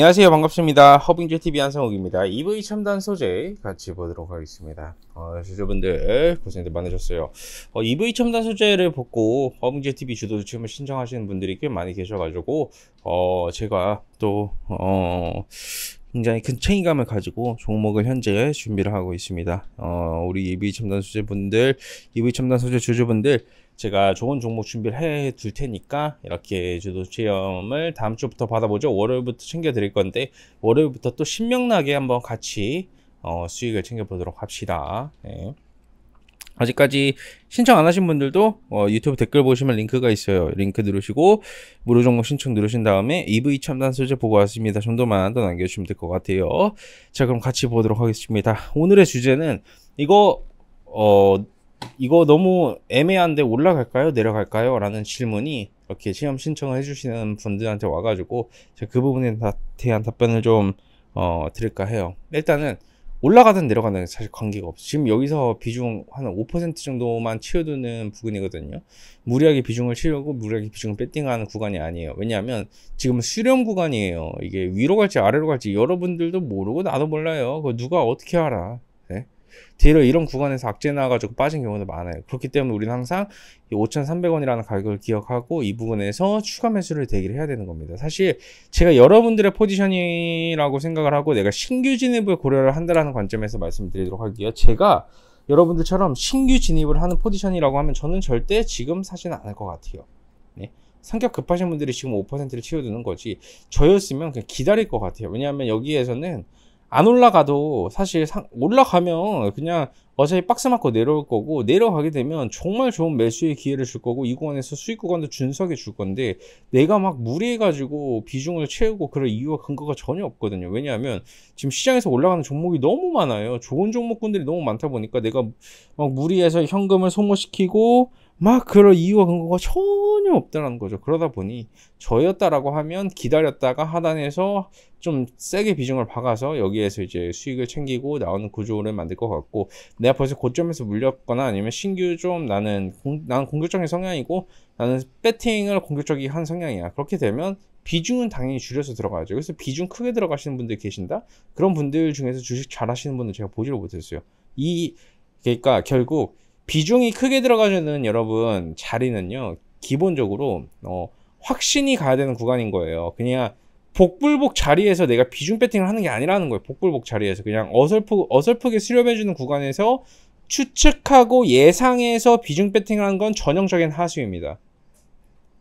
안녕하세요 반갑습니다 허빙제TV 한성욱입니다 EV 첨단 소재 같이 보도록 하겠습니다 어, 시청자분들 고생들 많으셨어요 어, EV 첨단 소재를 보고 허빙제TV 주도지침 신청하시는 분들이 꽤 많이 계셔가지고 어, 제가 또 어, 굉장히 큰 책임감을 가지고 종목을 현재 준비를 하고 있습니다. 어, 우리 EV 첨단 소재분들, EV 첨단 소재 주주분들, 제가 좋은 종목 준비를 해 둘 테니까 이렇게 주도 체험을 다음 주부터 받아보죠. 월요일부터 챙겨 드릴 건데 월요일부터 또 신명나게 한번 같이 어, 수익을 챙겨 보도록 합시다. 네. 아직까지 신청 안 하신 분들도 어, 유튜브 댓글 보시면 링크가 있어요. 링크 누르시고 무료 정보 신청 누르신 다음에 EV 첨단 소재 보고 왔습니다. 정도만 더 남겨주시면 될 것 같아요. 자 그럼 같이 보도록 하겠습니다. 오늘의 주제는 이거 어 이거 너무 애매한데 올라갈까요? 내려갈까요? 라는 질문이 이렇게 시험 신청을 해주시는 분들한테 와가지고 제가 그 부분에 대한 답변을 좀 어, 드릴까 해요. 일단은 올라가든 내려가든 사실 관계가 없어. 지금 여기서 비중 한 5% 정도만 치워두는 부근이거든요. 무리하게 비중을 치려고 무리하게 비중을 배팅하는 구간이 아니에요. 왜냐하면 지금 수렴 구간이에요. 이게 위로 갈지 아래로 갈지 여러분들도 모르고 나도 몰라요. 그 누가 어떻게 알아? 네? 딜을 이런 구간에서 악재 나와가지고 빠진 경우도 많아요. 그렇기 때문에 우리는 항상 이 5,300원이라는 가격을 기억하고 이 부분에서 추가 매수를 대기를 해야 되는 겁니다. 사실 제가 여러분들의 포지션이라고 생각을 하고 내가 신규 진입을 고려를 한다라는 관점에서 말씀드리도록 할게요. 제가 여러분들처럼 신규 진입을 하는 포지션이라고 하면 저는 절대 지금 사지는 않을 것 같아요. 네. 성격 급하신 분들이 지금 5%를 치워두는 거지 저였으면 그냥 기다릴 것 같아요. 왜냐하면 여기에서는 안 올라가도 사실 상, 올라가면 그냥 어차피 박스 맞고 내려올 거고 내려가게 되면 정말 좋은 매수의 기회를 줄 거고 이 구간에서 수익 구간도 준석이 줄 건데 내가 막 무리해가지고 비중을 채우고 그럴 이유와 근거가 전혀 없거든요. 왜냐하면 지금 시장에서 올라가는 종목이 너무 많아요. 좋은 종목군들이 너무 많다 보니까 내가 막 무리해서 현금을 소모시키고 막 그럴 이유와 근거가 전혀 없다는 거죠. 그러다 보니 저였다라고 하면 기다렸다가 하단에서 좀 세게 비중을 박아서 여기에서 이제 수익을 챙기고 나오는 구조를 만들 것 같고 내가 벌써 고점에서 물렸거나 아니면 신규 좀 나는 공, 나는 공격적인 성향이고 나는 배팅을 공격적이 한 성향이야. 그렇게 되면 비중은 당연히 줄여서 들어가야죠. 그래서 비중 크게 들어가시는 분들 계신다? 그런 분들 중에서 주식 잘 하시는 분들 제가 보지를 못했어요. 이, 그러니까 결국 비중이 크게 들어가주는 여러분 자리는요 기본적으로 어, 확신이 가야 되는 구간인 거예요 그냥 복불복 자리에서 내가 비중 배팅을 하는 게 아니라는 거예요 복불복 자리에서 그냥 어설프, 어설프게 수렴해주는 구간에서 추측하고 예상해서 비중 배팅을 한건 전형적인 하수입니다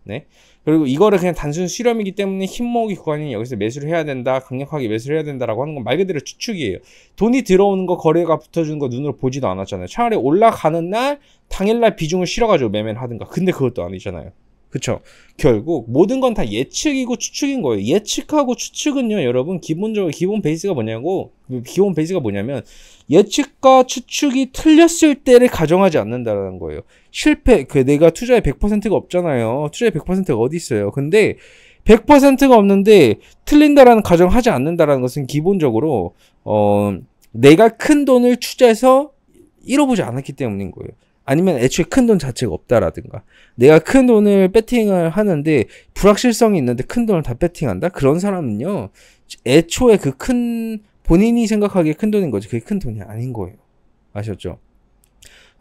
네 그리고 이거를 그냥 단순 수렴이기 때문에 힘모으기 구간이 여기서 매수를 해야 된다 강력하게 매수를 해야 된다라고 하는 건 말 그대로 추측이에요 돈이 들어오는 거 거래가 붙어주는 거 눈으로 보지도 않았잖아요 차라리 올라가는 날 당일날 비중을 실어가지고 매매를 하든가 근데 그것도 아니잖아요 그렇죠 결국 모든 건 다 예측이고 추측인 거예요. 예측하고 추측은요, 여러분 기본적으로 기본 베이스가 뭐냐고 기본 베이스가 뭐냐면 예측과 추측이 틀렸을 때를 가정하지 않는다라는 거예요. 실패, 그 내가 투자의 100%가 없잖아요. 투자의 100%가 어디 있어요? 근데 100%가 없는데 틀린다라는 가정하지 않는다라는 것은 기본적으로 어 내가 큰 돈을 투자해서 잃어보지 않았기 때문인 거예요. 아니면 애초에 큰 돈 자체가 없다라든가 내가 큰 돈을 배팅을 하는데 불확실성이 있는데 큰 돈을 다 배팅한다 그런 사람은요 애초에 그 큰 본인이 생각하기에 큰 돈인 거지 그게 큰 돈이 아닌 거예요 아셨죠?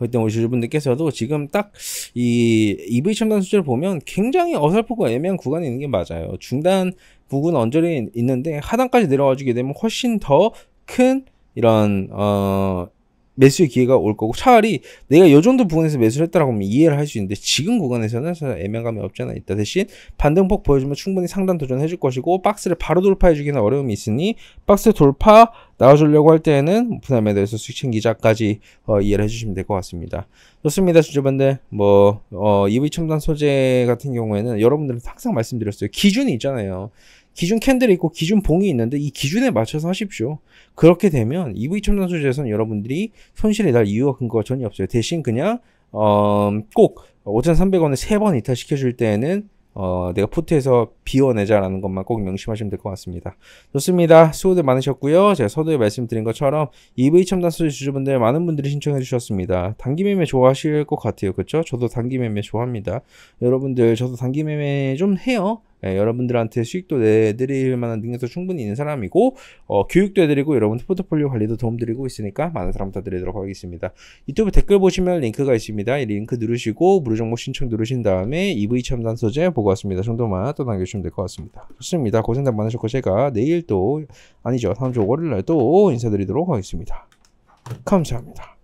그때 우리 주주분들께서도 지금 딱 이 EV 첨단 수주를 보면 굉장히 어설프고 애매한 구간이 있는 게 맞아요. 중단 부근 언저리 에 있는데 하단까지 내려와 주게 되면 훨씬 더 큰 이런 어 매수의 기회가 올 거고 차라리 내가 요 정도 부분에서 매수를 했다라고 하면 이해를 할 수 있는데 지금 구간에서는 애매감이 없지 않아 있다 대신 반등폭 보여주면 충분히 상단 도전해줄 것이고 박스를 바로 돌파해주기는 어려움이 있으니 박스 돌파 나와주려고 할 때에는 부담에 대해서 수익 챙기자까지 어, 이해를 해주시면 될 것 같습니다. 좋습니다. 주주분들 뭐 어, EV 첨단 소재 같은 경우에는 여러분들은 항상 말씀드렸어요. 기준이 있잖아요. 기준 캔들이 있고 기준 봉이 있는데 이 기준에 맞춰서 하십시오. 그렇게 되면 EV 첨단 소재에서는 여러분들이 손실이 날 이유가 근거가 전혀 없어요. 대신 그냥 어, 꼭 5,300원에 3번 이탈시켜 줄 때에는 어, 내가 포트에서 비워내자라는 것만 꼭 명심하시면 될 것 같습니다. 좋습니다. 수고들 많으셨고요. 제가 서두에 말씀드린 것처럼 EV 첨단 소재 주주분들 많은 분들이 신청해 주셨습니다. 단기 매매 좋아하실 것 같아요. 그렇죠? 저도 단기 매매 좋아합니다. 여러분들 저도 단기 매매 좀 해요. 예, 여러분들한테 수익도 내드릴 만한 능력도 충분히 있는 사람이고 어, 교육도 해드리고 여러분 포트폴리오 관리도 도움드리고 있으니까 많은 사람 부탁드리도록 하겠습니다. 유튜브 댓글 보시면 링크가 있습니다. 이 링크 누르시고 무료 정보 신청 누르신 다음에 EV 첨단 소재 보고 왔습니다. 정도만 또 남겨주시면 될 것 같습니다. 좋습니다. 고생 많으셨고 제가 내일 또 아니죠 다음 주 월요일 날 또 인사드리도록 하겠습니다. 감사합니다.